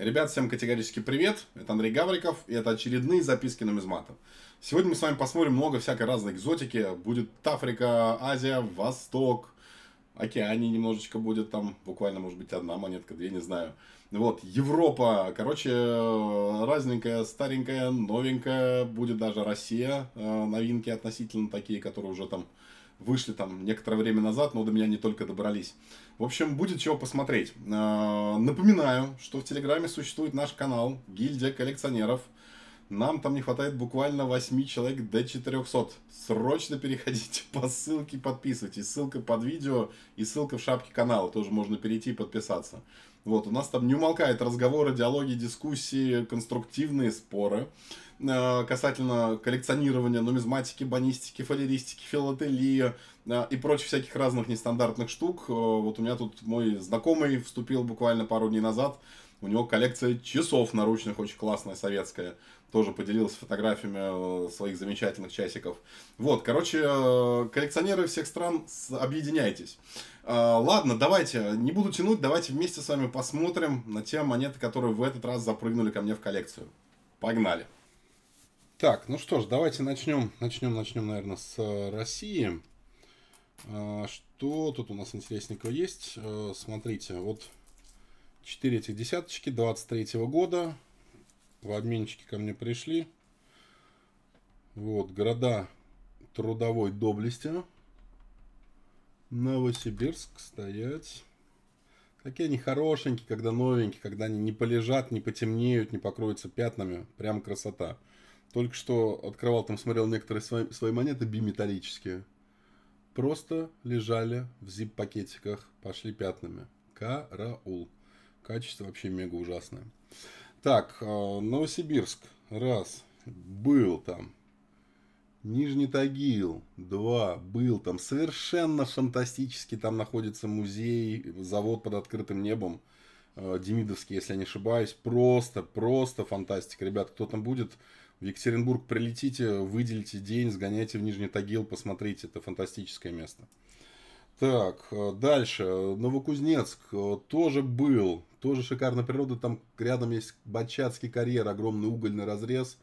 Ребят, всем категорически привет, это Андрей Гавриков, и это очередные записки нумизматов. Сегодня мы с вами посмотрим много всякой разной экзотики, будет Африка, Азия, Восток, Океане немножечко будет там, буквально может быть одна монетка, две, не знаю. Вот, Европа, короче, разненькая, старенькая, новенькая, будет даже Россия, э, новинки относительно такие, которые уже там вышли там некоторое время назад, но до меня не только добрались. В общем, будет чего посмотреть. А, напоминаю, что в Телеграме существует наш канал «Гильдия коллекционеров». Нам там не хватает буквально 8 человек до 400. Срочно переходите по ссылке, подписывайтесь. Ссылка под видео и ссылка в шапке канала. Тоже можно перейти и подписаться. Вот, у нас там не умолкает разговоры, диалоги, дискуссии, конструктивные споры. Э, касательно коллекционирования нумизматики, банистики, фалеристики, филателии э, и прочих всяких разных нестандартных штук. Э, вот у меня тут мой знакомый вступил буквально пару дней назад. У него коллекция часов наручных, очень классная, советская. Тоже поделился фотографиями своих замечательных часиков. Вот, короче, коллекционеры всех стран, объединяйтесь. Ладно, давайте, не буду тянуть, давайте вместе с вами посмотрим на те монеты, которые в этот раз запрыгнули ко мне в коллекцию. Погнали! Так, ну что ж, давайте начнем, начнем, начнем, наверное, с э, России. А, что тут у нас интересненького есть? Э, смотрите, вот 4 этих десяточки 23 -го года. В обменчике ко мне пришли. Вот, города трудовой доблести. Новосибирск, стоять. Какие они хорошенькие, когда новенькие, когда они не полежат, не потемнеют, не покроются пятнами. Прям Красота. Только что открывал, там смотрел некоторые свои, свои монеты биметаллические. Просто лежали в зип-пакетиках, пошли пятнами. Караул. Качество вообще мега ужасное. Так, э, Новосибирск. Раз. Был там. Нижний Тагил, два был там, совершенно фантастически, там находится музей, завод под открытым небом, э, Демидовский, если я не ошибаюсь, просто, просто фантастика, ребят, кто там будет, в Екатеринбург прилетите, выделите день, сгоняйте в Нижний Тагил, посмотрите, это фантастическое место. Так, э, дальше. Новокузнецк э, тоже был. Тоже шикарная природа. Там рядом есть Бачатский карьер, огромный угольный разрез.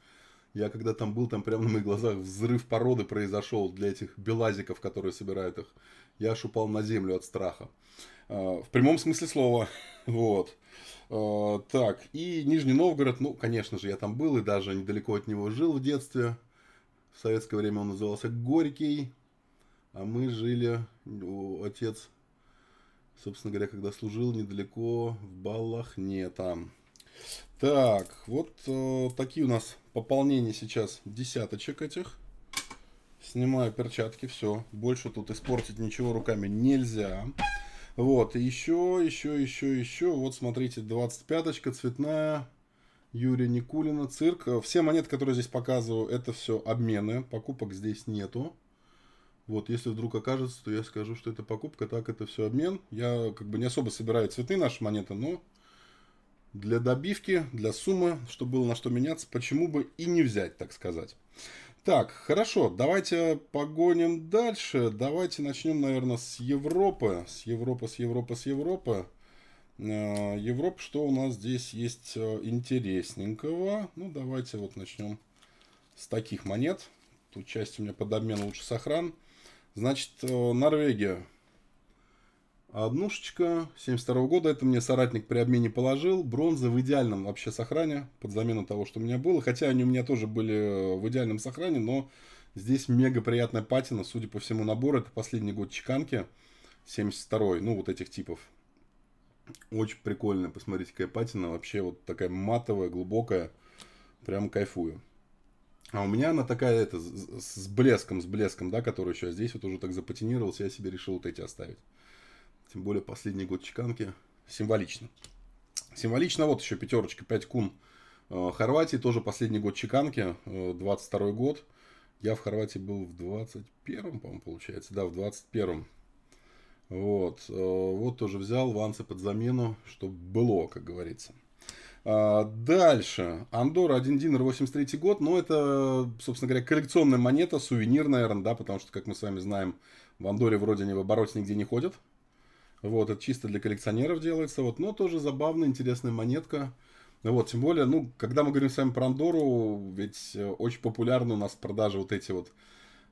Я когда там был, там прямо на моих глазах взрыв породы произошел для этих белазиков, которые собирают их я аж упал на землю от страха. А, в прямом смысле слова. Вот. А, так, и Нижний Новгород, ну, конечно же, я там был и даже недалеко от него жил в детстве. В советское время он назывался Горький, а мы жили, отец, собственно говоря, когда служил недалеко в Балахне там. Так, вот э, такие у нас пополнения сейчас десяточек этих. Снимаю перчатки, все. Больше тут испортить ничего руками нельзя. Вот, и еще, еще, еще, еще. Вот, смотрите, 25-очка цветная. Юрия Никулина, цирк. Все монеты, которые здесь показываю, это все обмены. Покупок здесь нету. Вот, если вдруг окажется, то я скажу, что это покупка, так это все обмен. Я как бы не особо собираю цветные наши монеты, но для добивки, для суммы, чтобы было на что меняться, почему бы и не взять, так сказать. Так, хорошо, давайте погоним дальше. Давайте начнем, наверное, с Европы. С Европы, с Европы, с Европы. Э, Европа, что у нас здесь есть э, интересненького? Ну, давайте вот начнем с таких монет. Тут часть у меня под обмен лучше сохран. Значит, э, Норвегия однушечка 72 -го года, это мне соратник при обмене положил, бронза в идеальном вообще сохране, под замену того, что у меня было, хотя они у меня тоже были э, в идеальном сохране, но здесь мега приятная патина, судя по всему набор, это последний год чеканки, 72-й, ну вот этих типов. Очень прикольная, посмотрите, какая патина, вообще вот такая матовая, глубокая, прям кайфую. А у меня она такая, это, с блеском, с блеском, да, который еще здесь вот уже так запатинировался, я себе решил вот эти оставить. Тем более последний год чеканки. Символично. Символично вот еще пятерочка, 5 кун. Э, Хорватии тоже последний год чеканки, 22 э, год. Я в Хорватии был в 21-м, по-моему, получается. Да, в 21-м. Вот. Э, вот тоже взял ванцы под замену, чтобы было, как говорится. А, дальше. Андор 1 динер 83 год. но ну, это, собственно говоря, коллекционная монета, сувенир, наверное, да, потому что, как мы с вами знаем, в Андоре вроде не в обороте нигде не ходят. Вот, это чисто для коллекционеров делается. Вот, но тоже забавная, интересная монетка. Вот, тем более, ну, когда мы говорим с вами про Андору, ведь э, очень популярны у нас продажи вот эти вот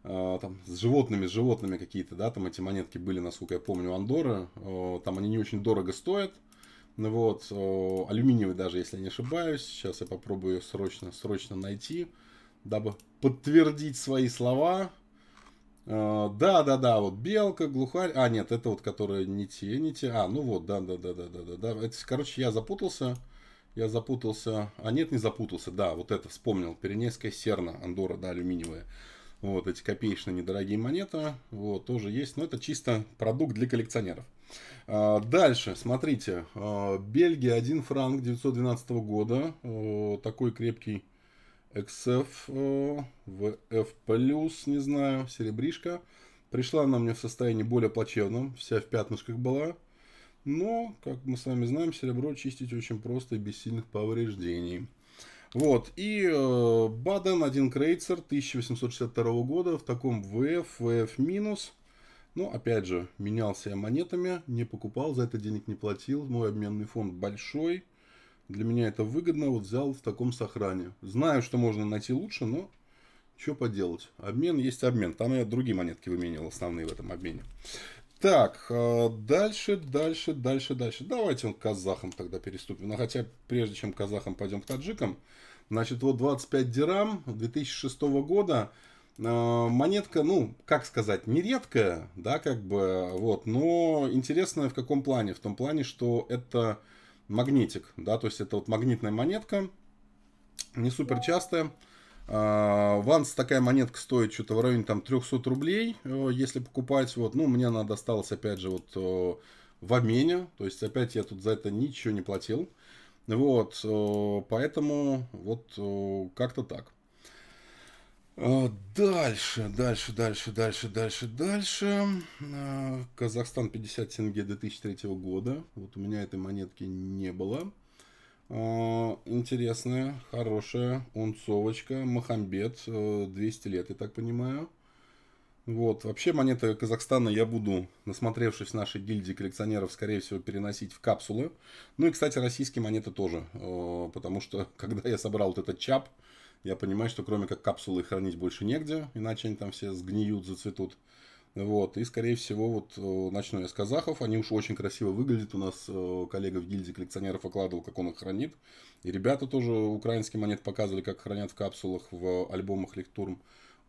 э, там с животными, с животными какие-то, да, там эти монетки были, насколько я помню, у Андоры. Э, там они не очень дорого стоят. Ну вот, э, алюминиевый даже, если я не ошибаюсь. Сейчас я попробую ее срочно, срочно найти, дабы подтвердить свои слова. Да-да-да, э, вот Белка, Глухарь. А, нет, это вот, которая не те, не те. А, ну вот, да-да-да-да-да-да. Это, короче, я запутался. Я запутался. А нет, не запутался. Да, вот это вспомнил. Пиренейская серна, Андора, да, алюминиевая. Вот эти копеечные недорогие монеты. Вот, тоже есть. Но это чисто продукт для коллекционеров. Э, дальше, смотрите. Э, Бельгия, 1 франк 912 года. такой крепкий XF, VF+, э, не знаю, серебришка. Пришла она мне в состоянии более плачевном, вся в пятнышках была. Но, как мы с вами знаем, серебро чистить очень просто и без сильных повреждений. Вот, и э, Баден, один крейцер 1862 года в таком VF, VF-. минус. Но, опять же, менялся я монетами, не покупал, за это денег не платил, мой обменный фонд большой – для меня это выгодно, вот взял в таком сохране. Знаю, что можно найти лучше, но что поделать. Обмен есть обмен. Там я другие монетки выменил, основные в этом обмене. Так, э, дальше, дальше, дальше, дальше. Давайте к казахам тогда переступим. Но ну, хотя, прежде чем к казахам пойдем к таджикам, значит, вот 25 дирам 2006 года. Э, монетка, ну, как сказать, нередкая, да, как бы, вот, но интересная в каком плане? В том плане, что это магнитик, да, то есть это вот магнитная монетка, не супер частая. А, Ванс такая монетка стоит что-то в районе там 300 рублей, э, если покупать, вот, ну, мне она досталась, опять же, вот э, в обмене, то есть опять я тут за это ничего не платил, вот, э, поэтому вот как-то так. А, дальше, дальше, дальше, дальше, дальше, дальше. А, Казахстан 50 тенге 2003 года. Вот у меня этой монетки не было. А, интересная, хорошая унцовочка. Махамбет, 200 э, лет, я так понимаю. Вот, вообще монеты Казахстана я буду, насмотревшись нашей гильдии коллекционеров, скорее всего, переносить в капсулы. Ну и, кстати, российские монеты тоже, э, потому что, когда я собрал вот этот чап, я понимаю, что кроме как капсулы их хранить больше негде, иначе они там все сгниют, зацветут. Вот, и, скорее всего, вот э, начну я с казахов. Они уж очень красиво выглядят. У нас э, коллега в гильдии коллекционеров окладывал, как он их хранит. И ребята тоже украинские монет показывали, как хранят в капсулах, в альбомах Лектурм.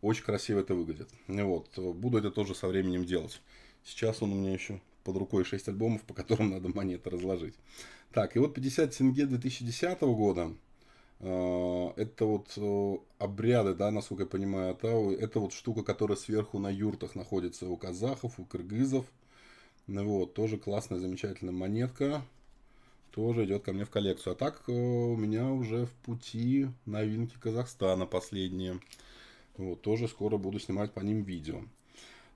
Очень красиво это выглядит. Вот, буду это тоже со временем делать. Сейчас он у меня еще под рукой 6 альбомов, по которым надо монеты разложить. Так, и вот 50 тенге 2010 года. А, это вот э, обряды, да, насколько я понимаю, Атау. Это вот штука, которая сверху на юртах находится у казахов, у кыргызов. Ну вот, тоже классная, замечательная монетка. Тоже идет ко мне в коллекцию. А так э, у меня уже в пути новинки Казахстана последние. Вот, тоже скоро буду снимать по ним видео.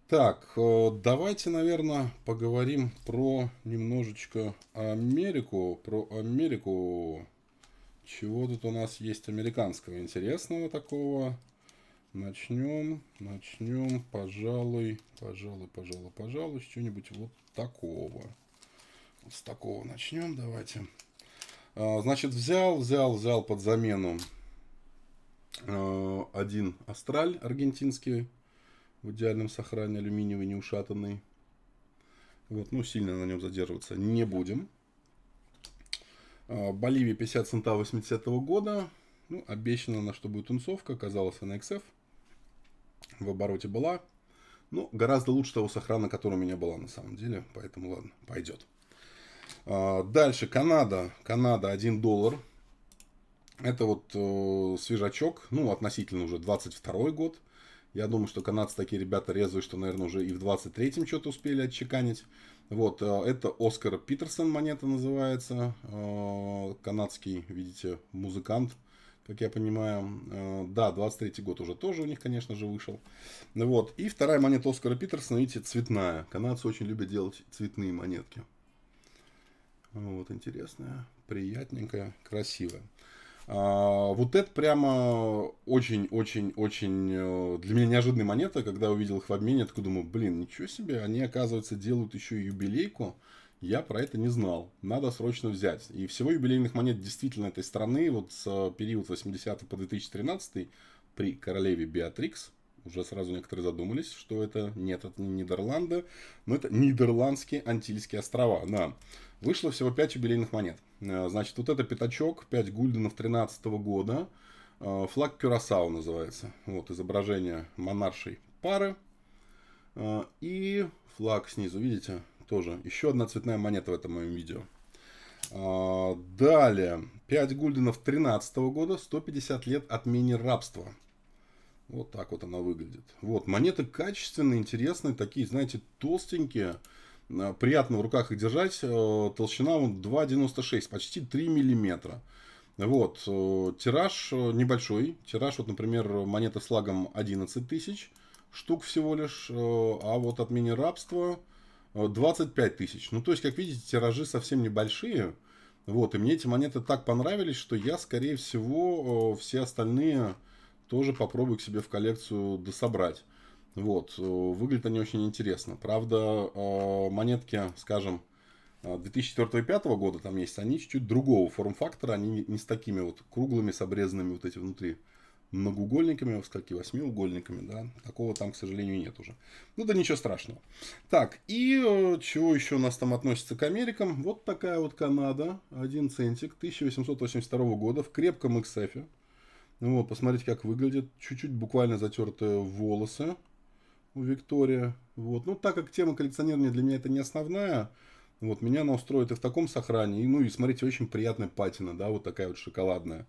Так, э, давайте, наверное, поговорим про немножечко Америку. Про Америку. Чего тут у нас есть американского интересного такого? Начнем, начнем, пожалуй, пожалуй, пожалуй, пожалуй, с чего-нибудь вот такого. Вот с такого начнем, давайте. А, значит, взял, взял, взял под замену а, один астраль аргентинский, в идеальном сохране, алюминиевый, неушатанный. Вот, ну, сильно на нем задерживаться не будем. А, Боливия 50 цента 80 -го года. Ну, обещана на что будет унцовка, оказалась она XF. В обороте была. Ну, гораздо лучше того сохрана, который у меня была на самом деле. Поэтому ладно, пойдет. А, дальше Канада. Канада 1 доллар. Это вот э, свежачок, ну, относительно уже 22 год. Я думаю, что канадцы такие ребята резвые, что, наверное, уже и в 23-м что-то успели отчеканить. Вот, э, это Оскар Питерсон монета называется. Э, канадский, видите, музыкант, как я понимаю. Э, да, 23-й год уже тоже у них, конечно же, вышел. Вот, и вторая монета Оскара Питерсона, видите, цветная. Канадцы очень любят делать цветные монетки. Вот, интересная, приятненькая, красивая. А, вот это прямо очень-очень-очень э, для меня неожиданная монета, когда увидел их в обмене, я такой думаю, блин, ничего себе, они, оказывается, делают еще и юбилейку, я про это не знал, надо срочно взять. И всего юбилейных монет действительно этой страны, вот с э, период 80 по 2013 при королеве Беатрикс, уже сразу некоторые задумались, что это нет, это не Нидерланды, но это Нидерландские Антильские острова, да. Вышло всего 5 юбилейных монет. Э, значит, вот это пятачок, 5 гульденов 13 года. Э, флаг Кюрасау называется. Вот изображение монаршей пары. Э, и флаг снизу, видите, тоже. Еще одна цветная монета в этом моем видео. Далее. 5 гульденов 13 года, 150 лет отмене рабства. Вот так вот она выглядит. Вот, монеты качественные, интересные, такие, знаете, толстенькие. Э, приятно в руках их держать. Э, толщина 2,96, почти 3 миллиметра. Вот, э, тираж небольшой. Тираж, вот, например, монета с лагом 11 тысяч штук всего лишь, а вот от мини-рабства 25 тысяч. Ну, то есть, как видите, тиражи совсем небольшие. Вот, и мне эти монеты так понравились, что я, скорее всего, все остальные тоже попробую к себе в коллекцию дособрать. Вот, э, выглядят они очень интересно. Правда, э, монетки, скажем, 2004-2005 э, года там есть, они чуть-чуть другого форм-фактора, они не с такими вот круглыми, с обрезанными вот эти внутри многоугольниками, скольки восьмиугольниками, да, такого там, к сожалению, нет уже. Ну да ничего страшного. Так, и чего еще у нас там относится к Америкам? Вот такая вот Канада, 1 центик, 1882 года, в крепком XF. Ну вот, посмотрите, как выглядит. Чуть-чуть буквально затертые волосы у Виктория. Вот. Ну, так как тема коллекционирования для меня это не основная, вот, меня она устроит и в таком сохранении, ну, и смотрите, очень приятная патина, да, вот такая вот шоколадная.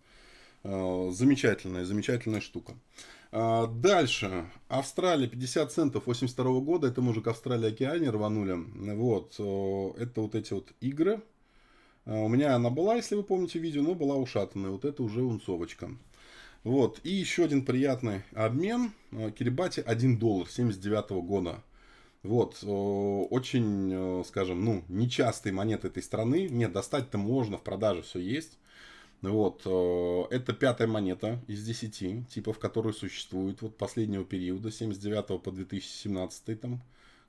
А, замечательная, замечательная штука. А, дальше. Австралия, 50 центов 82 года. Это мужик Австралия Океане рванули. Вот. Э, это вот эти вот игры. А, у меня она была, если вы помните видео, но была ушатанная. Вот это уже унцовочка. Вот, и еще один приятный обмен. Э, Кирибати 1 доллар 79 -го года. Вот, э, очень, э, скажем, ну, нечастые монеты этой страны. Нет, достать-то можно, в продаже все есть. Вот, это пятая монета из 10 типов, которые существуют вот последнего периода, 79 по 2017 там.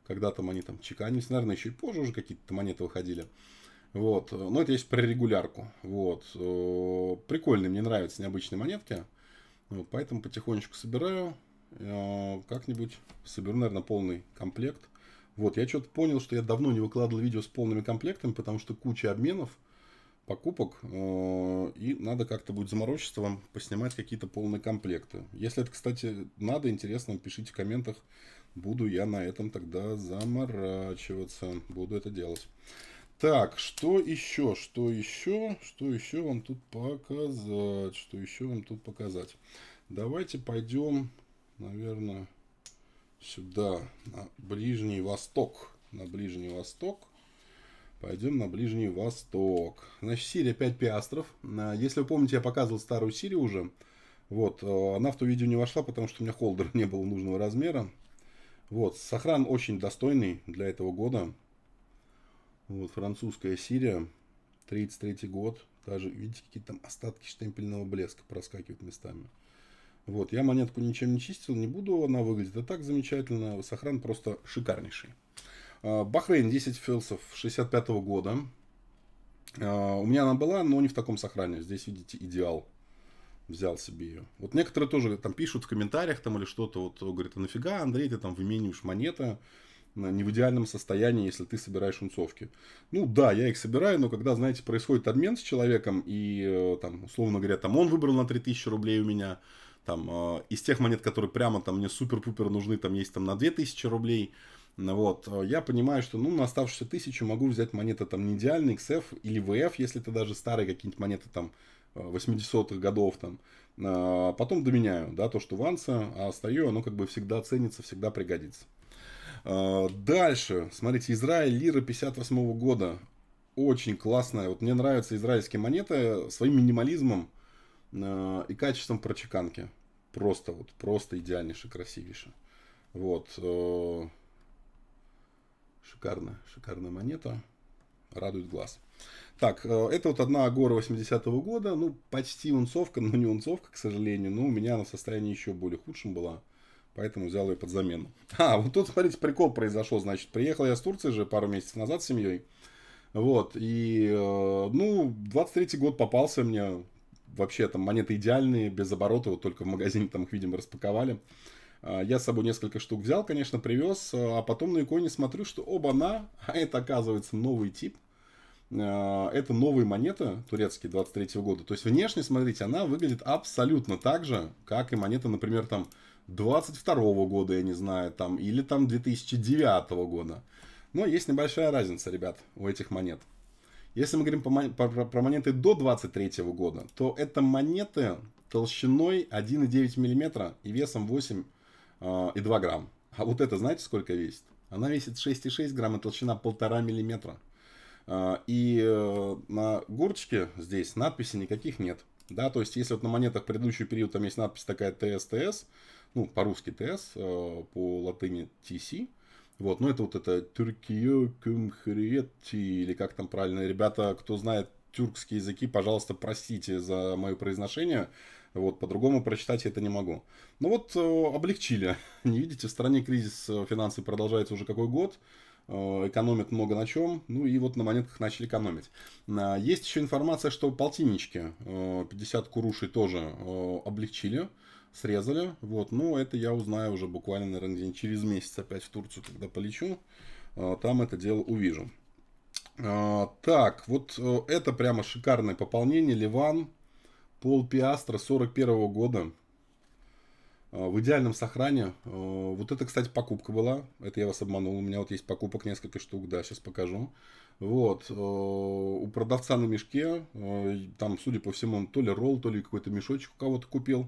Когда там они там чеканились, наверное, еще и позже уже какие-то монеты выходили. Вот, но это есть про регулярку. Вот, прикольные, мне нравятся необычные монетки. Вот, поэтому потихонечку собираю. Э, как-нибудь соберу, наверное, полный комплект. Вот, я что-то понял, что я давно не выкладывал видео с полными комплектами, потому что куча обменов, покупок, э, и надо как-то будет заморочиться вам, поснимать какие-то полные комплекты. Если это, кстати, надо, интересно, пишите в комментах, буду я на этом тогда заморачиваться, буду это делать. Так, что еще, что еще, что еще вам тут показать, что еще вам тут показать. Давайте пойдем, наверное, сюда, на Ближний Восток, на Ближний Восток. Пойдем на Ближний Восток. Значит, Сирия 5 пиастров. Э, если вы помните, я показывал старую Сирию уже. Вот, э, она в то видео не вошла, потому что у меня холдер не был нужного размера. Вот, сохран очень достойный для этого года. Вот, французская Сирия, 33 год. Даже, видите, какие там остатки штемпельного блеска проскакивают местами. Вот, я монетку ничем не чистил, не буду, она выглядит и так замечательно, сохран просто шикарнейший. А, Бахрейн 10 филсов 65 -го года. А, у меня она была, но не в таком сохране. Здесь, видите, идеал. Взял себе ее. Вот некоторые тоже там пишут в комментариях там или что-то, вот говорит, а нафига, Андрей, ты там вымениваешь монеты? не в идеальном состоянии, если ты собираешь шунцовки. Ну да, я их собираю, но когда, знаете, происходит обмен с человеком, и э, там, условно говоря, там он выбрал на 3000 рублей у меня, там, э, из тех монет, которые прямо там мне супер-пупер нужны, там есть там на 2000 рублей, вот, э, я понимаю, что, ну, на оставшуюся тысячу могу взять монеты там не идеальные, XF или VF, если это даже старые какие-нибудь монеты там 80-х годов там, а потом доменяю, да, то, что ванса, а остаю, оно как бы всегда ценится, всегда пригодится. А, дальше, смотрите, Израиль, лира 58 -го года. Очень классная. Вот мне нравятся израильские монеты своим минимализмом а, и качеством прочеканки. Просто вот, просто идеальнейше, красивейше. Вот. Э, шикарная, шикарная монета. Радует глаз. Так, э, это вот одна гора 80-го года. Ну, почти унцовка, но не унцовка, к сожалению. Но у меня она в состоянии еще более худшем была. Поэтому взял ее под замену. А, вот тут, смотрите, прикол произошел. Значит, приехал я с Турции же пару месяцев назад с семьей. Вот, и, э, ну, 23-й год попался мне. Вообще, там монеты идеальные, без оборота. Вот только в магазине там их, видимо, распаковали. А, я с собой несколько штук взял, конечно, привез. А потом на иконе смотрю, что оба-на, а это, оказывается, новый тип а, это новые монеты турецкие 23 -го года. То есть внешне, смотрите, она выглядит абсолютно так же, как и монета, например, там 22 года, я не знаю, там, или там 2009 года. Но есть небольшая разница, ребят, у этих монет. Если мы говорим по, по, про, про монеты до 23 года, то это монеты толщиной 1,9 мм и весом 8 э, а, и 2 грамм. А вот это знаете сколько весит? Она весит 6,6 грамм и толщина 1,5 мм. Э, и э, на горчике здесь надписи никаких нет. Да, то есть если вот на монетах предыдущий период там есть надпись такая ТСТС, ну, по-русски ТС, э, по латыни ТС. Вот, ну, это вот это Тюркио Кюмхриетти, или как там правильно. Ребята, кто знает тюркские языки, пожалуйста, простите за мое произношение. Вот, по-другому прочитать я это не могу. Ну вот, э, облегчили. Не видите, в стране кризис э, финансовый продолжается уже какой год экономят много на чем, ну и вот на монетках начали экономить. Есть еще информация, что полтиннички 50 курушей тоже облегчили срезали. Вот, но ну, это я узнаю уже буквально, наверное, день через месяц опять в Турцию, когда полечу. А, там это дело увижу. А, так, вот э, это прямо шикарное пополнение. Ливан, Пол Пиастра 41 года. А, в идеальном сохране. Вот это, кстати, покупка была. Это я вас обманул. У меня вот есть покупок несколько штук. Да, сейчас покажу. Вот. Э, у продавца на мешке. Э, там, судя по всему, он то ли ролл, то ли какой-то мешочек у кого-то купил.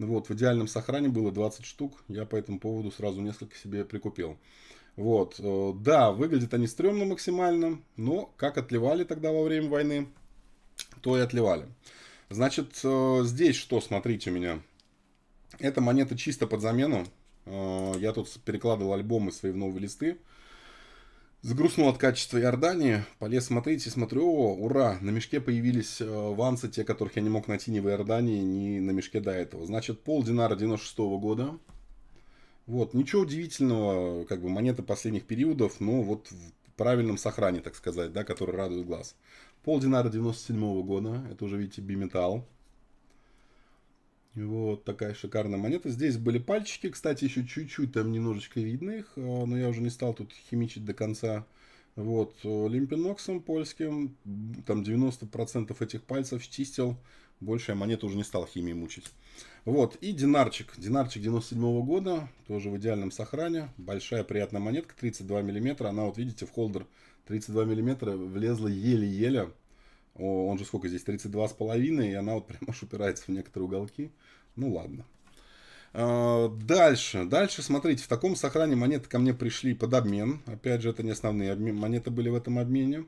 Вот, в идеальном сохране было 20 штук. Я по этому поводу сразу несколько себе прикупил. Вот, э, да, выглядят они стрёмно максимально, но как отливали тогда во время войны, то и отливали. Значит, э, здесь что, смотрите у меня. Это монета чисто под замену. Э, я тут перекладывал альбомы свои в новые листы. Загрустнул от качества Иордании, полез смотреть и смотрю, о, ура, на мешке появились э, вансы, те, которых я не мог найти ни в Иордании, ни на мешке до этого. Значит, пол динара 96 -го года. Вот, ничего удивительного, как бы монеты последних периодов, но вот в правильном сохране, так сказать, да, который радует глаз. Пол динара 97 -го года, это уже, видите, биметалл. Вот такая шикарная монета. Здесь были пальчики, кстати, еще чуть-чуть там немножечко видно их, э, но я уже не стал тут химичить до конца. Вот, э, лимпиноксом польским, там 90% этих пальцев чистил, больше я монету уже не стал химией мучить. Вот, и динарчик, динарчик 97 -го года, тоже в идеальном сохране, большая приятная монетка, 32 мм, она вот видите в холдер 32 мм влезла еле-еле, он же сколько здесь, 32,5, и она вот прям аж упирается в некоторые уголки. Ну ладно. А, дальше, дальше, смотрите, в таком сохране монеты ко мне пришли под обмен. Опять же, это не основные обмен, монеты были в этом обмене.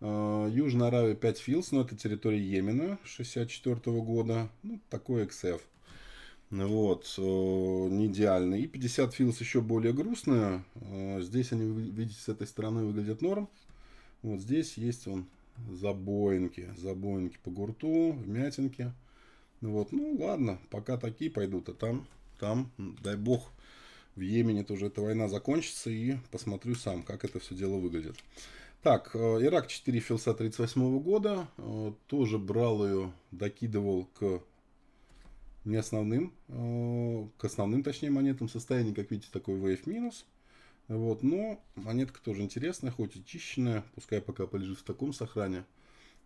А, Южная Аравия 5 филс, но это территория Йемена 64 -го года. Ну, такой XF. Вот, э, не идеально. И 50 филс еще более грустная. А, здесь они, видите, с этой стороны выглядят норм. Вот здесь есть он забоинки, забоинки по гурту, вмятинки. Ну вот, ну ладно, пока такие пойдут, а там, там, дай бог, в Йемене тоже эта война закончится и посмотрю сам, как это все дело выглядит. Так, э, Ирак 4 Филса 38 года, э, тоже брал ее, докидывал к не основным, э, к основным, точнее, монетам. Состояние, как видите, такой wave минус. Вот, но монетка тоже интересная, хоть и чищенная, пускай пока полежит в таком сохране,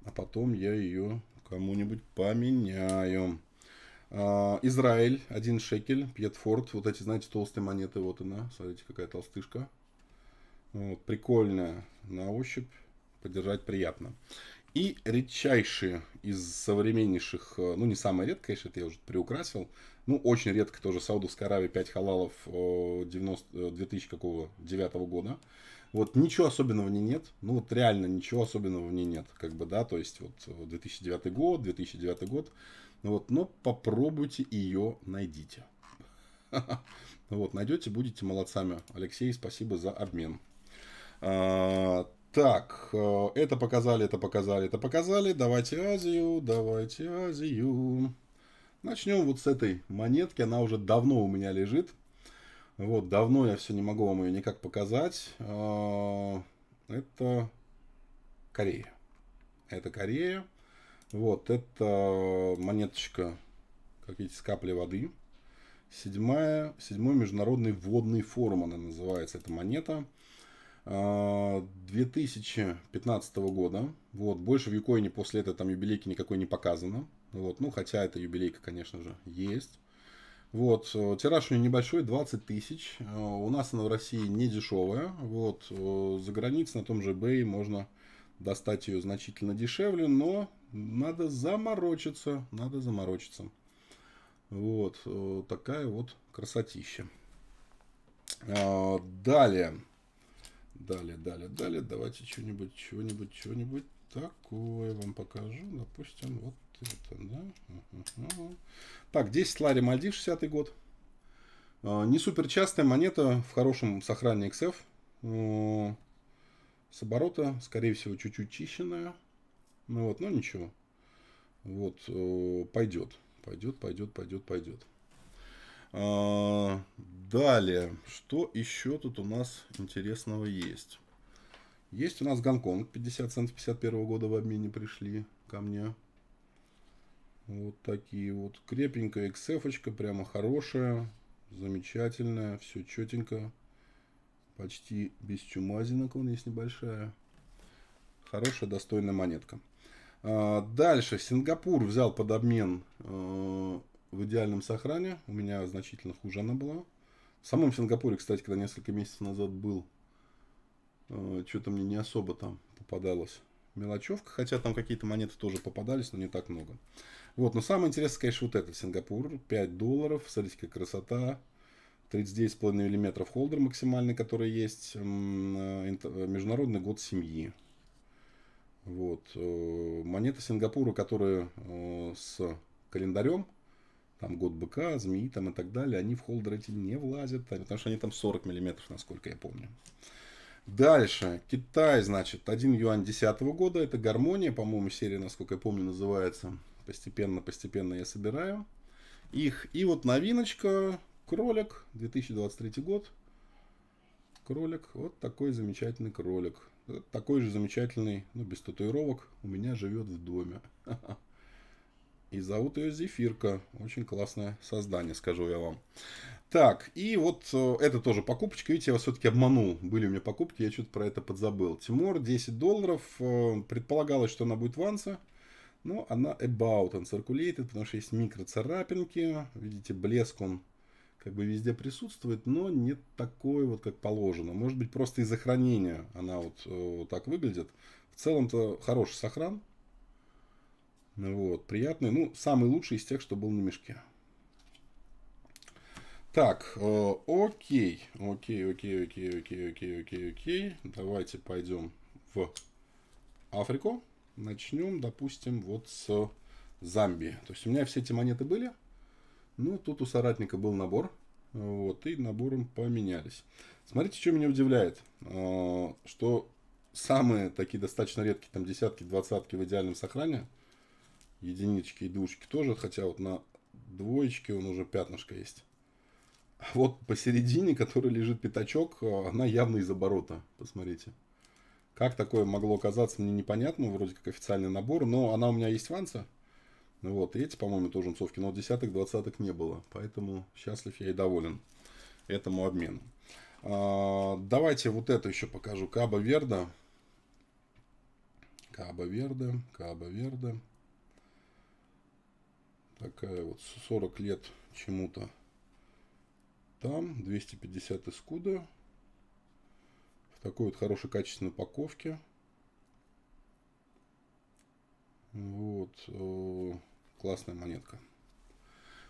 а потом я ее кому-нибудь поменяю. А, Израиль, один шекель, Пьетфорд, вот эти, знаете, толстые монеты, вот она, смотрите, какая толстышка. Вот, прикольная на ощупь, подержать приятно. И редчайшие из современнейших, э, ну не самая редкая, конечно, это я уже приукрасил, ну, очень редко тоже Саудовская Аравия 5 халалов 90, э, 2000 э, года. Вот ничего особенного не нет. Ну, вот реально ничего особенного в ней нет. Как бы, да, то есть вот 2009 э, год, 2009 год. Ну, вот, но ну, попробуйте ее найдите. Вот, найдете, будете молодцами. Алексей, спасибо за обмен. А, так, это показали, это показали, это показали. Давайте Азию, давайте Азию. Начнем вот с этой монетки, она уже давно у меня лежит. Вот, давно я все не могу вам ее никак показать. А, это Корея. Это Корея. Вот, это монеточка, как видите, с капли воды. Седьмая, седьмой международный водный форум она называется, эта монета. 2015 а, года. Вот, больше в Юкоине после этого там юбилейки никакой не показано. Вот, ну, хотя это юбилейка, конечно же, есть. Вот, э, тираж у нее небольшой, 20 тысяч. Э, у нас она в России не дешевая. Вот, э, за границей на том же eBay можно достать ее значительно дешевле, но надо заморочиться, надо заморочиться. Вот, такая вот красотища. А, далее, Далее, далее, далее. Давайте что-нибудь, чего-нибудь, чего-нибудь такое вам покажу. Допустим, вот это, да. Угу. Так, 10 лари Мальдив, 60 год. А, не супер частая монета в хорошем сохранении XF. С оборота, скорее всего, чуть-чуть чищенная. Ну вот, но ничего. Вот, пойдет. Пойдет, пойдет, пойдет, пойдет. А, далее, что еще тут у нас интересного есть? Есть у нас Гонконг, 50 центов 51 года в обмене пришли ко мне. Вот такие вот. Крепенькая xf прямо хорошая, замечательная, все четенько. Почти без чумазинок, он есть небольшая. Хорошая, достойная монетка. А, дальше. Сингапур взял под обмен а, в идеальном сохране. У меня значительно хуже она была. В самом Сингапуре, кстати, когда несколько месяцев назад был, э, что-то мне не особо там попадалось мелочевка, хотя там какие-то монеты тоже попадались, но не так много. Вот, но самое интересное, конечно, вот это Сингапур, 5 долларов, смотрите, какая красота, 39,5 мм холдер максимальный, который есть, э, э, международный год семьи. Вот, э, монеты Сингапура, которые с календарем, там год быка, змеи там и так далее, они в холдеры эти не влазят, потому что они там 40 миллиметров, насколько я помню. Дальше. Китай, значит, 1 юань 2010 года. Это гармония, по-моему, серия, насколько я помню, называется. Постепенно, постепенно я собираю их. И вот новиночка. Кролик, 2023 год. Кролик. Вот такой замечательный кролик. такой же замечательный, ну, без татуировок, у меня живет в доме. И зовут ее Зефирка. Очень классное создание, скажу я вам. Так, и вот э, это тоже покупочка. Видите, я вас все-таки обманул. Были у меня покупки, я что-то про это подзабыл. Тимур, 10 долларов. Э, предполагалось, что она будет ванса. Но она about and circulated, потому что есть микро Видите, блеск он как бы везде присутствует, но не такой вот, как положено. Может быть, просто из-за хранения она вот, э, вот так выглядит. В целом-то хороший сохран. Вот, приятный. Ну, самый лучший из тех, что был на мешке. Так, э, окей, окей, окей, окей, окей, окей, окей, окей. Давайте пойдем в Африку. Начнем, допустим, вот с Замбии. То есть у меня все эти монеты были. Ну, тут у соратника был набор. Вот, и набором поменялись. Смотрите, что меня удивляет. Э, что самые такие достаточно редкие, там десятки, двадцатки в идеальном сохранении единички и двушки тоже, хотя вот на двоечке он уже пятнышко есть. А вот посередине, который лежит пятачок, э, она явно из оборота, посмотрите. Как такое могло оказаться, мне непонятно, вроде как официальный набор, но она у меня есть в Ансе. Ну вот, и эти, по-моему, тоже унцовки, но десяток, двадцаток не было, поэтому счастлив я и доволен этому обмену. А, давайте вот это еще покажу. Каба Верда. Каба Верда, Каба Верда такая вот 40 лет чему-то. Там 250 эскуда в такой вот хорошей качественной упаковке. Вот. Э, классная монетка.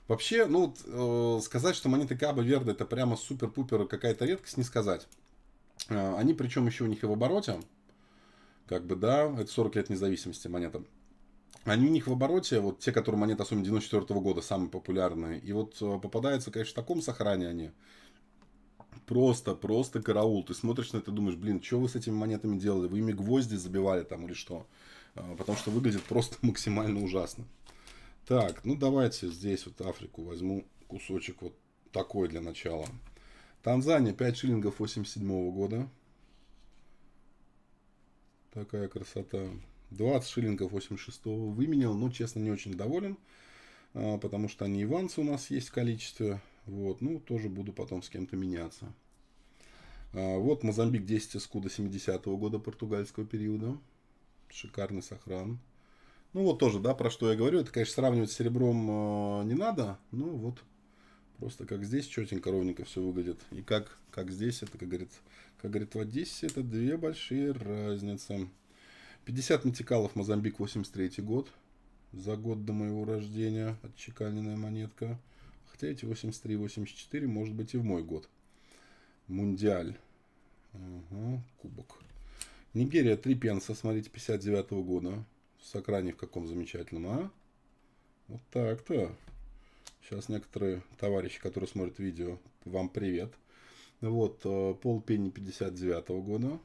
Вообще, ну, вот, э, сказать, что монеты Каба Верда это прямо супер-пупер какая-то редкость, не сказать. Э, они, причем, еще у них и в обороте. Как бы, да, это 40 лет независимости монета они у них в обороте, вот те, которые монеты, особенно 94 -го года, самые популярные. И вот э, попадаются, конечно, в таком сохране они. Просто, просто караул. Ты смотришь на это думаешь, блин, что вы с этими монетами делали? Вы ими гвозди забивали там или что? Э, потому что выглядит просто максимально ужасно. Так, ну давайте здесь вот Африку возьму кусочек вот такой для начала. Танзания 5 шиллингов 87 -го года. Такая красота. 20 шиллингов 86 выменял, но, честно, не очень доволен, а, потому что они иванцы у нас есть в количестве. Вот, ну, тоже буду потом с кем-то меняться. А, вот Мозамбик 10 эскуда 70-го года португальского периода. Шикарный сохран. Ну вот тоже, да, про что я говорю. Это, конечно, сравнивать с серебром а, не надо. Ну вот, просто как здесь четенько, ровненько все выглядит. И как, как здесь, это, как говорит, как говорит в Одессе, это две большие разницы. 50 натекалов Мозамбик, 83 год. За год до моего рождения отчеканенная монетка. Хотя эти 83-84 может быть и в мой год. Мундиаль. Ага, кубок. Нигерия, 3 пенса, смотрите, 59 -го года. В Сокране в каком замечательном, а? Вот так-то. Сейчас некоторые товарищи, которые смотрят видео, вам привет. Вот, э, пол пенни 59 -го года.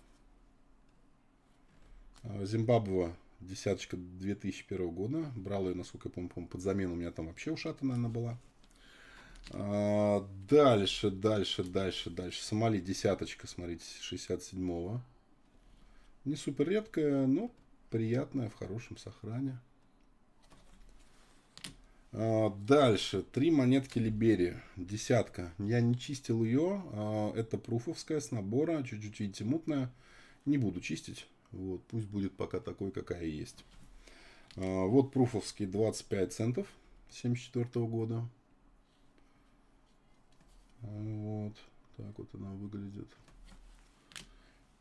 Э, Зимбабве десяточка 2001 года. Брал ее, насколько я помню, под замену. У меня там вообще ушата, наверное, была. А, дальше, дальше, дальше, дальше. Сомали десяточка, смотрите, 67-го. Не супер редкая, но приятная, в хорошем сохране. А, дальше. Три монетки Либерии. Десятка. Я не чистил ее. А, это пруфовская с набора. Чуть-чуть, видите, мутная. Не буду чистить. Вот, пусть будет пока такой, какая есть. А, вот пруфовский 25 центов 1974 года. А, вот. Так вот она выглядит.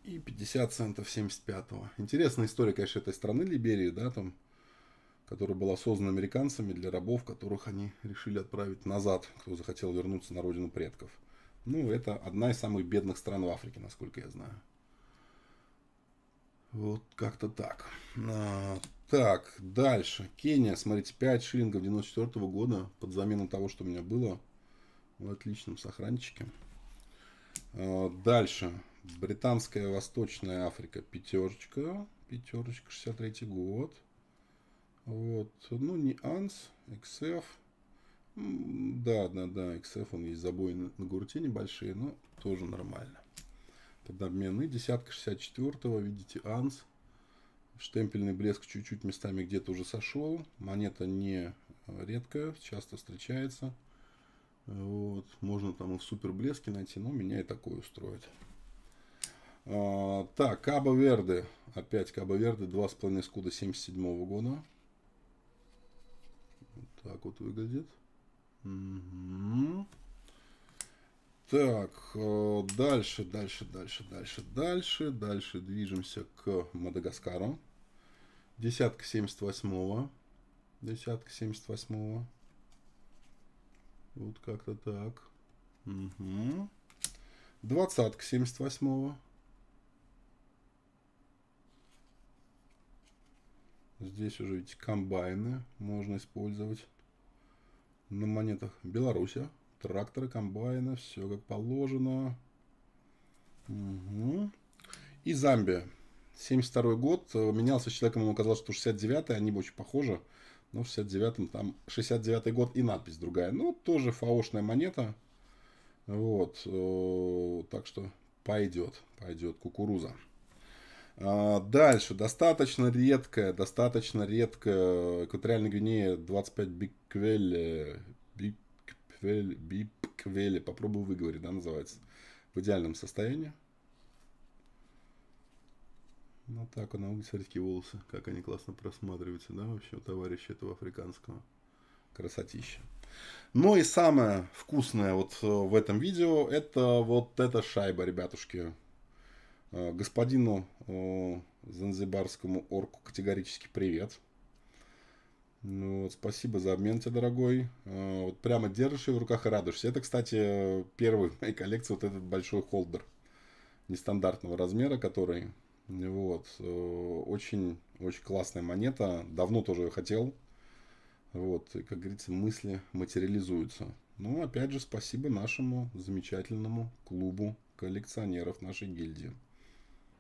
И 50 центов 75-го. Интересная история, конечно, этой страны Либерии, да, там, которая была создана американцами для рабов, которых они решили отправить назад, кто захотел вернуться на родину предков. Ну, это одна из самых бедных стран в Африке, насколько я знаю. Вот как-то так. А, так, дальше. Кения, смотрите, 5 шиллингов 94 -го года под замену того, что у меня было в отличном сохранчике. А, дальше. Британская Восточная Африка. Пятерочка. Пятерочка, 63 год. Вот. Ну, не Анс, XF. Да, да, да, XF, он есть забои на, на гурте небольшие, но тоже нормально подобмены десятка 64-го, видите, анс. Штемпельный блеск чуть-чуть местами где-то уже сошел. Монета не редкая, часто встречается. Вот. Можно там и в супер блеске найти, но меня и такое устроит. А, так, Каба Верде. Опять Каба Верде, 2,5 скуда 77 -го года. Вот так вот выглядит. Угу. Так, э, дальше, дальше, дальше, дальше, дальше. Дальше движемся к Мадагаскару. Десятка 78-го. Десятка 78-го. Вот как-то так. Угу. Двадцатка 78-го. Здесь уже эти комбайны можно использовать на монетах Беларуси тракторы, комбайны, все как положено. Угу. И Замбия. 72 год. Э, менялся с человеком, ему казалось, что 69-й, они очень похожи. Но в 69-м там 69-й год и надпись другая. Ну, тоже фаошная монета. Вот. Э, так что пойдет, пойдет кукуруза. А, дальше. Достаточно редкая, достаточно редкая экваториальная Гвинея 25 биквель, бик, бипквель, бипквели, попробую выговорить, да, называется, в идеальном состоянии. Ну так, а на улице смотрите, волосы, как они классно просматриваются, да, вообще, у товарища этого африканского. Красотища. Ну и самое вкусное вот э, в этом видео, это вот эта шайба, ребятушки. Э, господину э, Занзибарскому орку категорически привет. Ну, вот, спасибо за обмен тебе, дорогой. Э, вот прямо держишь ее в руках и радуешься. Это, кстати, первый в моей коллекции вот этот большой холдер нестандартного размера, который... Вот. Э, очень, очень классная монета. Давно тоже ее хотел. Вот. И, как говорится, мысли материализуются. Ну, опять же, спасибо нашему замечательному клубу коллекционеров нашей гильдии.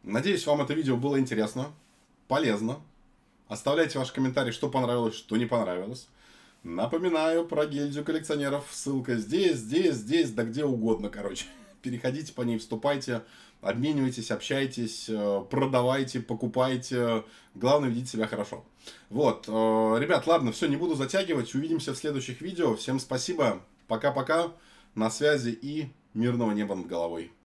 Надеюсь, вам это видео было интересно, полезно. Оставляйте ваши комментарии, что понравилось, что не понравилось. Напоминаю про гильдию коллекционеров. Ссылка здесь, здесь, здесь, да где угодно, короче. Переходите по ней, вступайте, обменивайтесь, общайтесь, э, продавайте, покупайте. Главное, ведите себя хорошо. Вот, э, ребят, ладно, все, не буду затягивать. Увидимся в следующих видео. Всем спасибо. Пока-пока. На связи и мирного неба над головой.